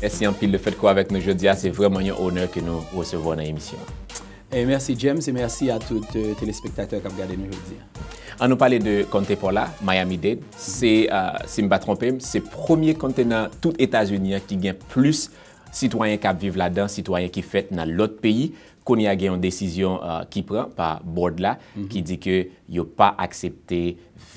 Merci en pile le fait quoi avec nous aujourd'hui. Ah, c'est vraiment un honneur que nous recevons dans l'émission. Et merci James et merci à tous les téléspectateurs qui ont regardé nous aujourd'hui. On nous parler de Conte Miami-Dade. Mm-hmm. C'est, euh, si je ne me trompe, c'est le premier continent tout États-Unis qui gagne plus sitwoyen kap vive la dan, sitwoyen ki fèt nan lot peyi, konya gen yon desisyon euh, ki pran, pa board la, ki mhm. di ke yo pa aksepte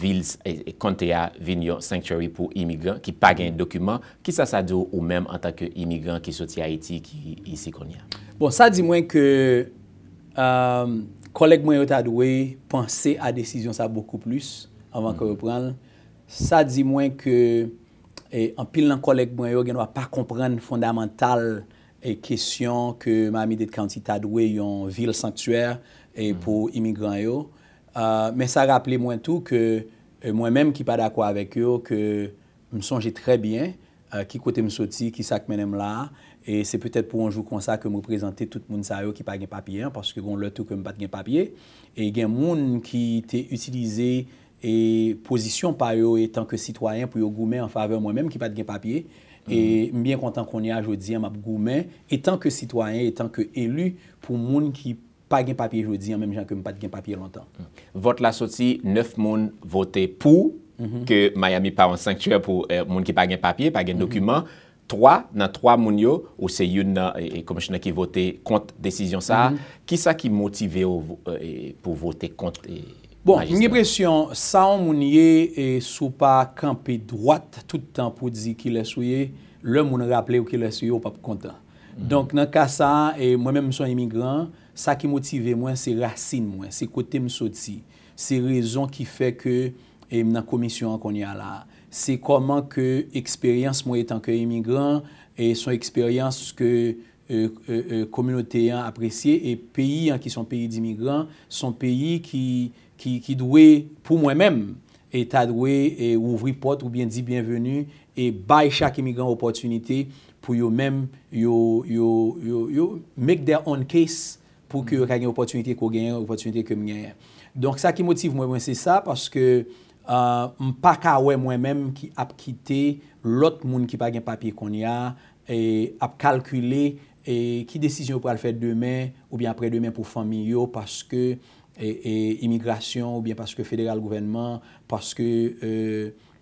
vil, e kante ya vin yon sanctuary pou imigran, ki pa gen dokument, ki sa sa do ou menm an tak ke imigran ki soti Haiti ki isi konya? Bon, sa di mwen ke kolek mwen yo ta do we, panse a desisyon sa boku plus, avan ke mhm. repran, sa di mwen ke, E an pil nan kolek mwen yo gen wap pa kompren fondamental e kesyon ke mami det kantita dwe yon vil sanktuer e mm-hmm. pou imigran yo. Euh, euh, me sa rappele mwen tou ke mwen menm ki pa dakwa avek yo ke msonje tre bien ki kote msoti, ki sak menem la. E se petet pou anjou konsa ke mw prezante tout moun sa yo ki pa gen papye an, paske goun loutou ke mbat gen papye. E gen moun ki te utilize e pozisyon pa yo etan ke sitwayen pou yo goumen an fave mwen menm ki pat gen papye e mbyen mhm. kontan konye a jodi an map goumen etan ke sitwayen etan ke elu pou moun ki pa gen papye jodi an menm jan ke mwen pat gen papye lontan. Mhm. Vot la soti 9 moun vote pou mhm. ke Miami Paran Sanctuary pou eh, moun ki pa gen papye, pa gen dokumen 3 nan 3 moun yo ou se yun nan eh, eh, komisyonè ki vote kont desisyon sa. Ki sa ki motive pou vote kont Bon, ni presyon, sa ou moun ye e sou pa kampe droite toutan pou di ki lè sou ye, lè moun an raple ou ki lè sou yo pa pou kontan. Mm. Donk nan kasa, e mwen men mson emigran, sa ki motive mwen se rasin mwen, se kote mson ti. Se rezon ki fe ke men an komisyon an konye ala. Se koman ke eksperyans mwen etan ke emigran, e son eksperyans sou ke e, komunote an apresye, e peyi an ki son peyi di emigran, son peyi ki... ki dwe pou mwen men, et ta dwe ou e ouvri pot ou bin di bienvenu, e bay chak emigran opotunite pou yo men yo make their own case pou ki yo kagen opotunite ko genyen, opotunite kem genyen. Donk sa ki motive mwen, mwen se sa, paske mpa kawen mwen men ki ap kite lot moun ki pagen papye kon ya, e ap kalkule, e ki desisyon pou al fè demen, ou bin apre demen pou fami yo, paske E, e imigrasyon ou bien paske federal gouvenman, paske e,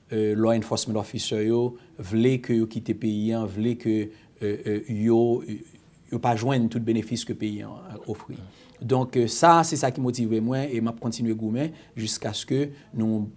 e, law enforcement officer yo vle ke yo kite peyen, vle ke yo pa jwen tout benefis ke peyen ofri. Donk sa, se sa ki motive mwen, e map kontinwe goumen, jisk aske nou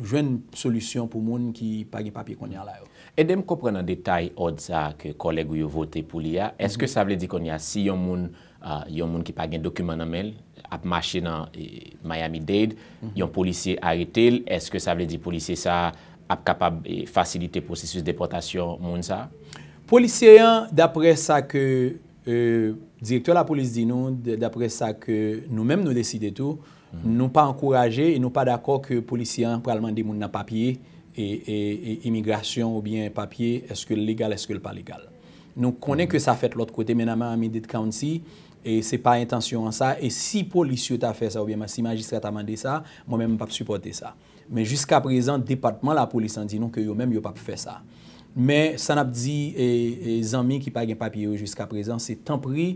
jwen solusyon pou moun ki pagi papye konya la yo. E dem kopren an detay odsa ke kolegu yo vote pou li ya, eske mhm. sa vle di konya si yon moun... Ah, yon moun ki pa gen dokumen namel, ap mache nan e, Miami-Dade, mhm. yon polisye arete, eske sa vle di polisye sa ap kapab e fasilite prosesus deportasyon moun sa? Polisye an, dapre sa ke e, direktor la polis di nou, dapre sa ke nou menm nou deside tou, mhm. nou pa ankoraje, e nou pa dako ke polisye an, pralman di moun nan papye, e imigrasyon ou bien papye, eske l legal, eske l pa legal. Nou konen mhm. ke sa fet l ot kote mena Miami-Dade County, E se pa intansyon an sa, e si polisyon ta fe sa ou bien ma si magistrat ta mande sa, moun men m'pap suporte sa. Men jusqu'a prezan, depatman la polisyon di nou ke yo men m'yopap fe sa. Men san ap di e, e, zanmi ki pa gen papye yo jusqu'a prezan, se tanpri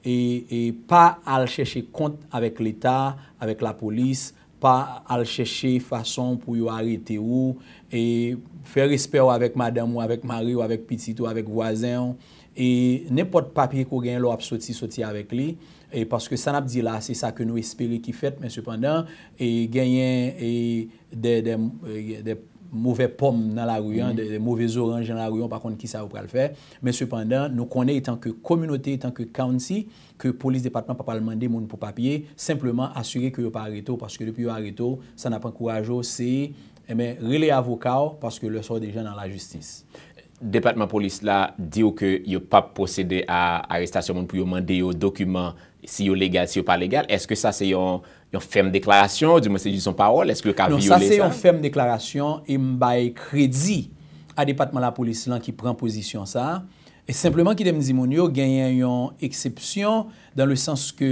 e, e pa al cheshe kont avèk l'Etat, avèk la polisyon, pa al cheshe fason pou yo arite ou, e fe respè ou avèk madame ou avèk mari ou avèk pitit ou avèk wazèn, E nepot papye ko genye lor ap soti soti avek li, e paske san ap di la, se sa ke nou espere ki fet, men sepandan, e genye e e, de mouve pom nan la rouyon, mm. de mouve zoranj nan la rouyon, pa kont ki sa ou pral fe, men sepandan, nou konye etan ke komynoti, etan ke kaunti, ke polis depatman pa palman de moun pou papye, simplement asure ke yo pa a reto, paske depi yo a reto, san ap ankourajo, se e re le avokaw, paske le sor de jan nan la justis. Depatman polis la, diyo ke yo pa posede a arrestasyon moun pou yo mande yo dokumen si yo legal, si yo pa legal, eske sa se yon ferme deklarasyon, diyo mwen se di son parol, eske yo ka viole sa? Non, sa se yon ferme deklarasyon, yon bay kredi a depatman la polis la ki pren posisyon sa, e simplement ki dem di moun yo genyen yon eksepsyon, dan le sens ke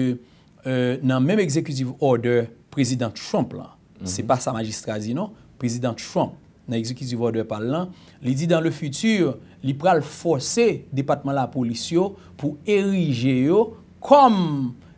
nan menm ekzekutiv order, prezident Trump la, se pa sa magistrazi non, prezident Trump, na exekisivor de pal lan, li di dan le futur, li pral force depatman la polis yo pou erije yo kom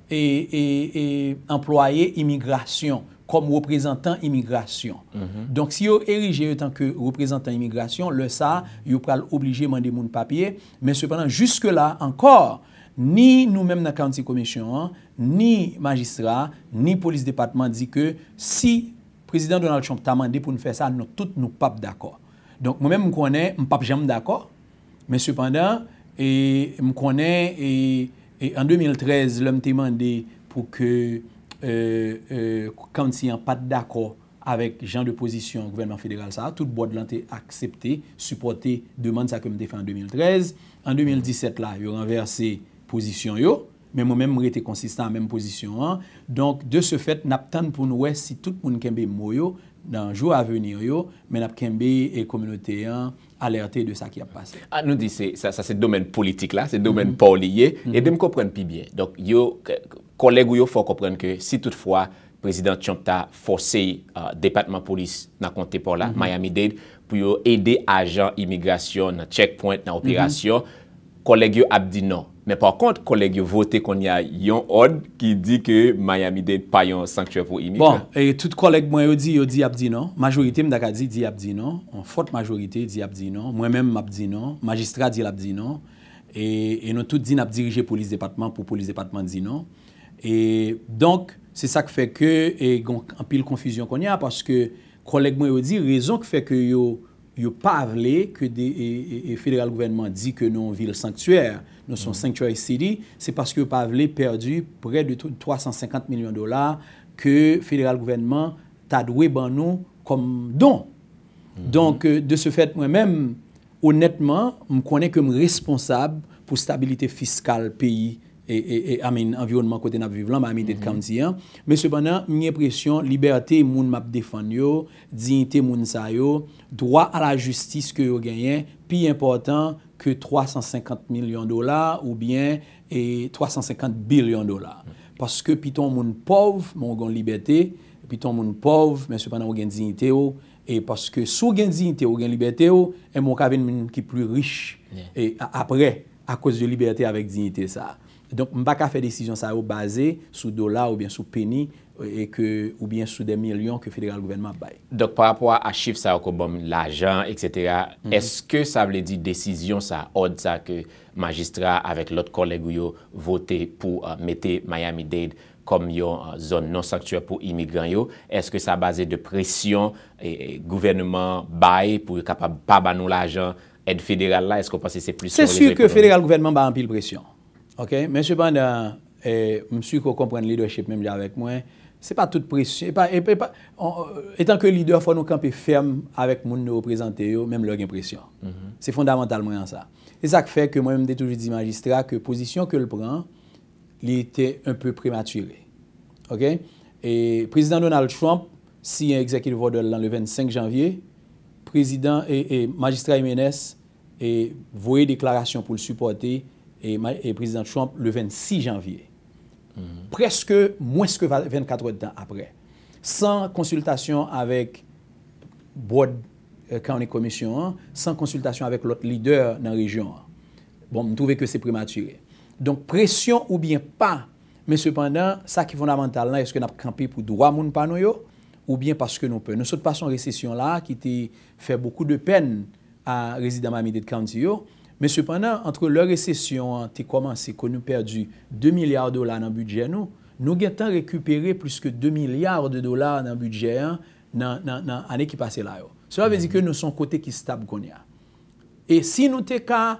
e, e, e employe imigrasyon, kom reprezentan imigrasyon. Mhm. Donk si yo erije yo tanke reprezentan imigrasyon, le sa, yo pral oblije mande moun papye, men sepanan juske la, ankor, ni nou menm nan kantikomisyon an, ni magistra, ni polis depatman di ke si Prezident Donald Trump ta mande pou nou fe sa nou tout nou pap d'akor. Donk mwen m m konen, m pap jam d'akor. Men sepandan, m konen, en 2013, lèm te mande pou ke kant si an pat d'akor avèk jan de pozisyon gouvernement federal sa, tout bod lèm te aksepte, suporte, demande sa kem te fe en 2013. En 2017 la, yo renverse pozisyon yo. men mou men mou rete konsistan an menm posisyon an. Donk, de se fet, nap tan pou nou we si tout moun kembe mou yo, nan jou avenir yo, men ap kembe e komunote an alerte de sa ki ap pase. An ah, nou di se, sa se domen politik la, se mm-hmm. domen pa ou liye, e mm-hmm. dem kopren pi bien. Donk, yo, koleg ou yo fò kopren ke, si tout fwa, prezident Chompta fòse euh, depatman polis nan kontepor la mm-hmm. Miami-Dade, pou yo ede ajan imigrasyon nan tchekpoint nan operasyon, koleg yo ap di non. Men pa kont, kolek yo vote kon ya yon od ki di ke Miami-Dade pa yon sanktue pou imi. Bon, tout kolek mwen yo di, non. non. non. yo di ap di nan. Majorite mdaka di, di ap di nan. An fote majorite, di ap di nan. Mwen men m ap di nan. Magistra di ap di nan. E non tout di nan ap dirije polis departement pou polis departement di nan. E donk, se sa ke fe ke, e gon pil konfusion kon ya. Paske kolek mwen yo di, rezon ke fe ke yo... yo pavle ke e, e, e federal gouvenman di ke nou vil sanktuer, nou son mm. sanctuary city, se paske yo pavle perdi pre de 350 milyon dolar ke federal gouvenman ta dwe ban nou kom don. Mm-hmm. Donk euh, de se fet mwen men, honetman, m konen ke m responsab pou stabilite fiskal peyi. E amin, anvironman kote nap vive lan, ma amin det kam diyan. Men sepanan, mwen epresyon, liberte moun map defan yo, zinite moun sa yo, dwa a la justis ke yo genyen, pi important ke 350 milyon dolar ou bien 350 bilyon dolar. Paske piton moun pov, moun gen liberte, piton moun pov, men sepanan, moun gen zinite yo, e paske sou gen zinite yo, moun gen liberte yo, e moun ka ven moun ki pli riche. E apre, a kouz de liberte avek zinite sa. Donk mba ka fe desisyon sa yo baze sou dola ou bien sou peni e ou bien sou de milyon ke federal gouvernement baye. Donk pa rapwa a chif sa yo ko bom l'ajan, et cetera, mhm. eske sa vle di desisyon sa od sa ke magistra avek lot kolegu yo vote pou euh, mette Miami-Dade kom yon euh, zon non-sanctua pou imigran yo? Eske sa base de presyon, e, e, gouvernement baye pou kapab pa banou l'ajan ed federal la? Eske o pase se plus... Se su ke federal gouvernement ba ampil presyon. Menche pandan, msou ko kompren leadership menm javek mwen, se pa tout presyon, etan euh, ke leader fwa nou kampe ferm avek moun nou prezanteyo, menm lor impresyon. Mhm. Se fondamental mwen an sa. E sak fe ke mwen mde toujou di magistra ke posisyon ke l pran, li ete un peu prematuré. Ok? E prezident Donald Trump, si yon exekil vode l an le 25 janvye, prezident e magistra MNS, e vwe deklarasyon pou l supporte e prezident Trump le 26 janvye. Preske mweske 24 janvye apre. San konsultasyon avek board kaouni euh, komisyon an, san konsultasyon avek lot leader nan rejon an. Bon, mtouve ke se prematire. Don presyon ou bien pa, men sepandan, sa ki fondamental nan, eske nap kampi pou dwa moun panoy yo, ou bien paske nou pe. Nonsot pas son resesyon la, ki te fe beaucoup de pen a rezidama midi de kaouni yo, Men sepan nan, antre le resesyon te koman se kon nou perdi 2 milyard dolar nan budje nou, nou gen tan rekupere pluske 2 milyard dolar nan budje nan ane ki pase la yo. Sewa vezi ke nou son kote ki stab gonya. E si nou te ka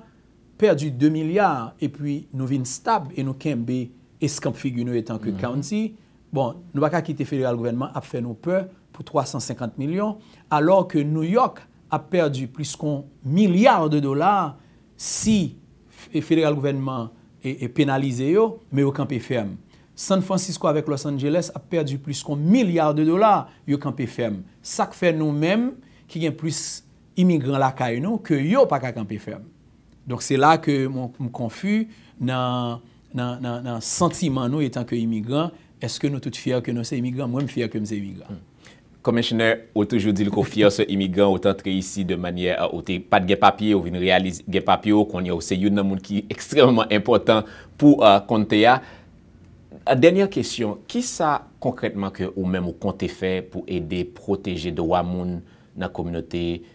perdi 2 milyard e pi nou vin stab e nou ken be eskamp figy nou etan ke county, bon, nou baka ki te federal gwenman ap fe nou pe pou 350 milyon, alor ke nou yok ap perdi pluskon milyard dolar, Si federal gouvernement e, e penalize yo, me yo kampe ferme. San Francisco avek Los Angeles ap perdi plus kon milyar de dolar yo kampe ferme. Sak fe nou menm ki gen plus imigran la kay nou, ke yo pa ka kampe ferme. Donk se la ke m konfu nan sentiman nou etan ke imigran, eske nou tout fiyar ke nou se imigran, mwen fiyar ke mse imigran. Hmm. Komensioner, ou toujou dil ko fiyan se imigran ou tan tre isi de manye a euh, ote pat gen papye ou vin realize gen papye ou konye ou se youn nan moun ki ekstremman impotant pou euh, konte ya. A euh, denye kesyon, ki sa konkretman ke ou menm ou konte fe pou ede proteje do wa moun nan komynotye gen papye?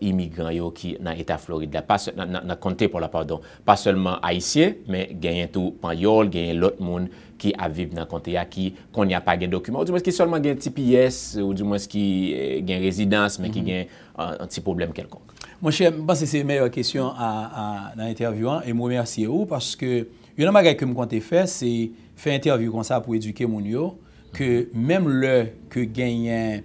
imigran yo ki nan Eta Florida, nan konte pou la pardon, pa selman Aisye, men genyen tou pan yol, genyen lot moun ki avib nan konte, ya ki kon ya pa gen dokumen, ou di mwen se ki selman gen tipi yes, ou di mwen se ki gen rezidans, men ki gen an tipi problem kelkonk. Mwen chèm, mwen se se meyo a kesyon nan intervywan, e mwen mèr siye ou, paske yon an bagay ke mwen konte fè, se fè intervyw kon sa pou eduke moun yo, ke mèm lè ke genyen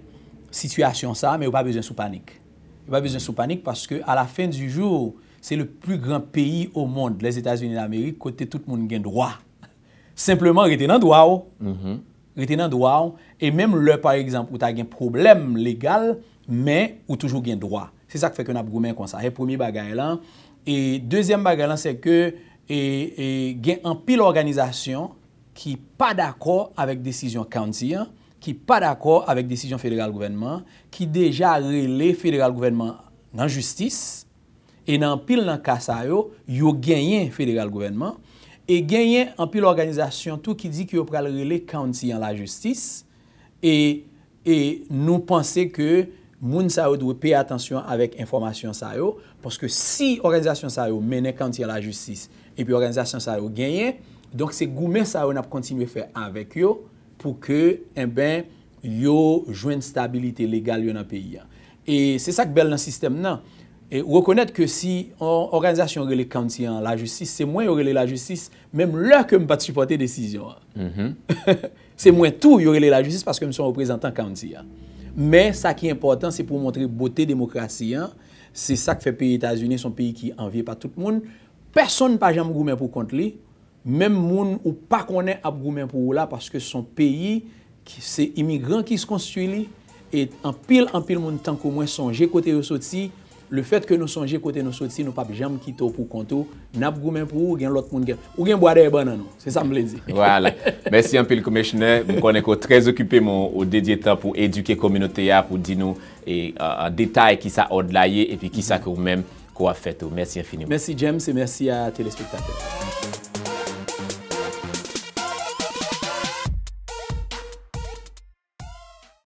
situasyon sa, mè ou pa bezè sou panik. Y pa bizen sou panik parce ke a la fen du jour, se le plus grand peyi ou mond, les Etats-Unis d'Amerik, kote tout moun gen droi. Simpleman retenan droi ou. Retenan droi ou. E menm le, oh. mm-hmm. oh. par exemple, ou ta gen problem legal, men ou toujou gen droi. Se sa ke fek yon ap goumen kon sa. E pomi bagay lan. E dezyen bagay lan se ke gen an pil organizasyon ki pa d'akor avek desisyon kanti an. ki pa d'akor avèk desisyon federal gouvenman, ki deja rele federal gouvenman nan justis, e nan pil nan ka sa yo, yo genyen federal gouvenman, e genyen an pil organizasyon tou ki di ki yo pral rele county an la justis, e, e nou panse ke moun sa yo dwe pey atensyon avèk informasyon sa yo, poske si organizasyon sa yo mene county an la justis, e pi organizasyon sa yo genyen, donk se goumen sa yo nap kontinwe fè avèk yo, pou ke, en eh ben, yo jwen stabilite legal yon an peyi an. E se sak bel nan sistem nan. E wakonet ke si an organizasyon yon rele kanti an, la justis, se mwen yon rele la justis, mem lè ke m pa tupote desisyon an. Mm-hmm. Se mwen tou yon rele la justis, paske m son reprezentant kanti an. Men, sa ki important, se pou montre botè demokrasi an. Se sak fe peyi Etasunè, son peyi ki anviye pa tout moun. Personn pa jen m goumen pou kont li, Mem moun ou pa konen ap goumen pou ou la, paske son peyi, se imigran ki se konstituye li, et an pil an pil moun tankou mwen sonje kote yo soti, le fet ke nou sonje kote yo soti, nou pap jam kito pou konto, nap goumen pou ou gen lot moun gen, ou gen boade e ban nan nou, se sa m blenzi. Voilà, mersi an pil komeshne, moun konen ko trez okupi moun, ou dedye tan pou eduke kominote ya, pou di nou, e euh, detay ki sa odlaye, e pi ki sa kou mwen kwa fetou. Mersi infinimou. Mersi James, e mersi a telespektate.